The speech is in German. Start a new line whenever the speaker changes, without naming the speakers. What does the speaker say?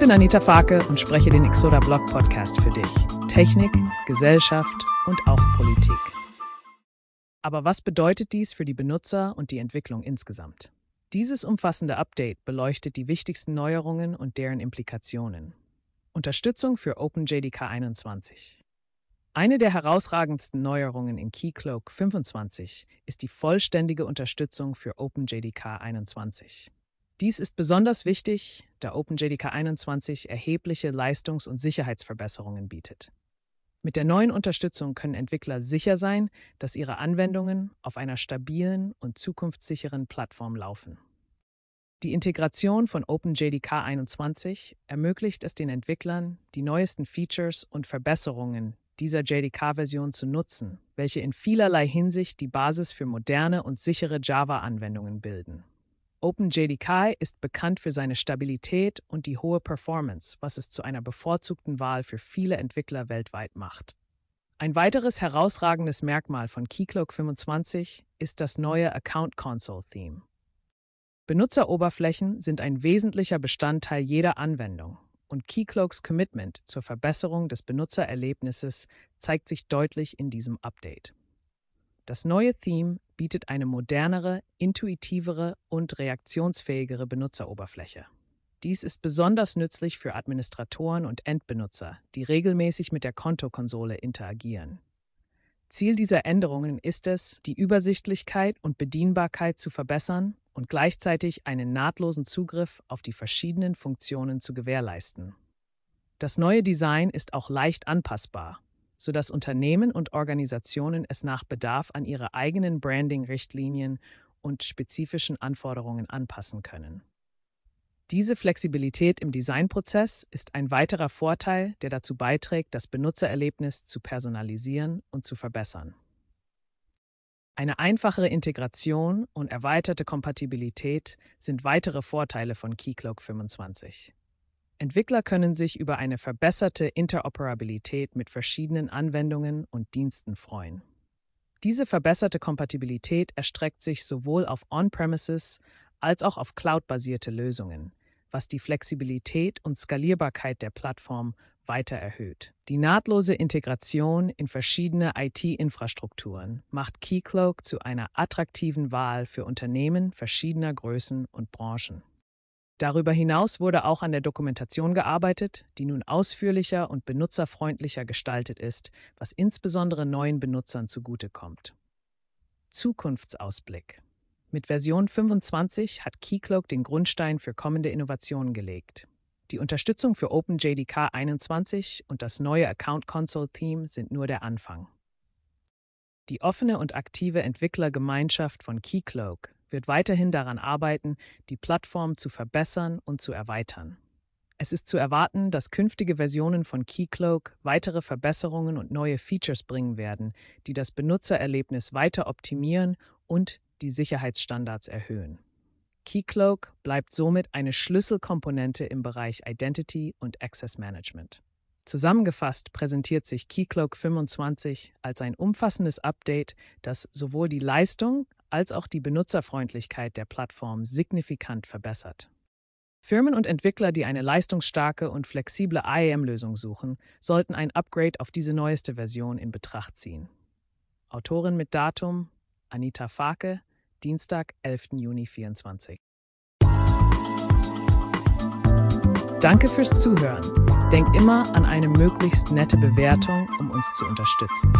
bin Anita Farke und spreche den Exoda Blog Podcast für dich. Technik, Gesellschaft und auch Politik. Aber was bedeutet dies für die Benutzer und die Entwicklung insgesamt? Dieses umfassende Update beleuchtet die wichtigsten Neuerungen und deren Implikationen. Unterstützung für OpenJDK 21. Eine der herausragendsten Neuerungen in Keycloak 25 ist die vollständige Unterstützung für OpenJDK 21. Dies ist besonders wichtig, da OpenJDK 21 erhebliche Leistungs- und Sicherheitsverbesserungen bietet. Mit der neuen Unterstützung können Entwickler sicher sein, dass ihre Anwendungen auf einer stabilen und zukunftssicheren Plattform laufen. Die Integration von OpenJDK 21 ermöglicht es den Entwicklern, die neuesten Features und Verbesserungen dieser JDK-Version zu nutzen, welche in vielerlei Hinsicht die Basis für moderne und sichere Java-Anwendungen bilden. OpenJDK ist bekannt für seine Stabilität und die hohe Performance, was es zu einer bevorzugten Wahl für viele Entwickler weltweit macht. Ein weiteres herausragendes Merkmal von Keycloak 25 ist das neue Account Console Theme. Benutzeroberflächen sind ein wesentlicher Bestandteil jeder Anwendung und Keycloaks Commitment zur Verbesserung des Benutzererlebnisses zeigt sich deutlich in diesem Update. Das neue Theme bietet eine modernere, intuitivere und reaktionsfähigere Benutzeroberfläche. Dies ist besonders nützlich für Administratoren und Endbenutzer, die regelmäßig mit der Kontokonsole interagieren. Ziel dieser Änderungen ist es, die Übersichtlichkeit und Bedienbarkeit zu verbessern und gleichzeitig einen nahtlosen Zugriff auf die verschiedenen Funktionen zu gewährleisten. Das neue Design ist auch leicht anpassbar sodass Unternehmen und Organisationen es nach Bedarf an ihre eigenen Branding-Richtlinien und spezifischen Anforderungen anpassen können. Diese Flexibilität im Designprozess ist ein weiterer Vorteil, der dazu beiträgt, das Benutzererlebnis zu personalisieren und zu verbessern. Eine einfachere Integration und erweiterte Kompatibilität sind weitere Vorteile von Keycloak 25. Entwickler können sich über eine verbesserte Interoperabilität mit verschiedenen Anwendungen und Diensten freuen. Diese verbesserte Kompatibilität erstreckt sich sowohl auf On-Premises als auch auf cloud-basierte Lösungen, was die Flexibilität und Skalierbarkeit der Plattform weiter erhöht. Die nahtlose Integration in verschiedene IT-Infrastrukturen macht Keycloak zu einer attraktiven Wahl für Unternehmen verschiedener Größen und Branchen. Darüber hinaus wurde auch an der Dokumentation gearbeitet, die nun ausführlicher und benutzerfreundlicher gestaltet ist, was insbesondere neuen Benutzern zugutekommt. Zukunftsausblick. Mit Version 25 hat Keycloak den Grundstein für kommende Innovationen gelegt. Die Unterstützung für OpenJDK 21 und das neue Account Console Theme sind nur der Anfang. Die offene und aktive Entwicklergemeinschaft von Keycloak wird weiterhin daran arbeiten, die Plattform zu verbessern und zu erweitern. Es ist zu erwarten, dass künftige Versionen von Keycloak weitere Verbesserungen und neue Features bringen werden, die das Benutzererlebnis weiter optimieren und die Sicherheitsstandards erhöhen. Keycloak bleibt somit eine Schlüsselkomponente im Bereich Identity und Access Management. Zusammengefasst präsentiert sich Keycloak 25 als ein umfassendes Update, das sowohl die Leistung als auch die Benutzerfreundlichkeit der Plattform signifikant verbessert. Firmen und Entwickler, die eine leistungsstarke und flexible IAM-Lösung suchen, sollten ein Upgrade auf diese neueste Version in Betracht ziehen. Autorin mit Datum Anita Fake, Dienstag, 11. Juni 24. Danke fürs Zuhören. Denkt immer an eine möglichst nette Bewertung, um uns zu unterstützen.